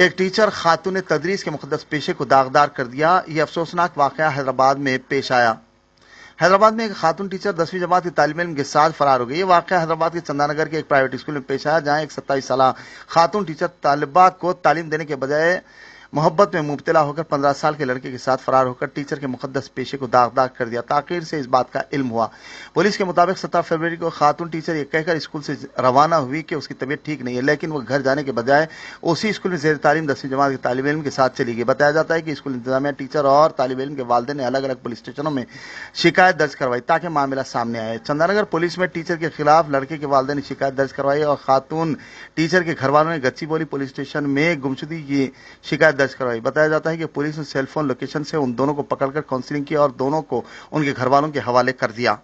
एक टीचर खातून तदरीस के मुकदस पेशे को दागदार कर दिया यह अफसोसनाक वाक़ हैदराबाद में पेश आया हैदराबाद में एक खातून टीचर दसवीं जमात की तालब इम के साथ फरार हो गई यह वाक़ हैदराबाद के चंदानगर के एक प्राइवेट स्कूल में पेश आया जहाँ एक सत्ताईस साल खातून टीचर तलबा को तालीम देने के बजाय मोहब्बत में मुबतला होकर पंद्रह साल के लड़के के साथ फरार होकर टीचर के मुकदस पेशे को दाग दाग कर दिया ताखिर से इस बात का इल्म हुआ पुलिस के मुताबिक सत्रह फरवरी को खातून टीचर यह कहकर स्कूल से रवाना हुई कि उसकी तबीयत ठीक नहीं है लेकिन वह घर जाने के बजाय उसी स्कूल में जेर तालीम दसवीं जमात के तालब इम के साथ चली गई बताया जाता है कि स्कूल इंतजामिया टीचर और तालब इम के वालदे ने अलग अलग पुलिस स्टेशनों में शिकायत दर्ज करवाई ताकि मामला सामने आए चंदानगर पुलिस में टीचर के खिलाफ लड़के के वालदे ने शिकायत दर्ज करवाई और खातून टीचर के घर वालों ने गच्ची बोली पुलिस स्टेशन में गुमशुदी की शिकायत दर्ज करवाई बताया जाता है कि पुलिस ने सेलफोन लोकेशन से उन दोनों को पकड़कर काउंसलिंग की और दोनों को उनके घर वालों के हवाले कर दिया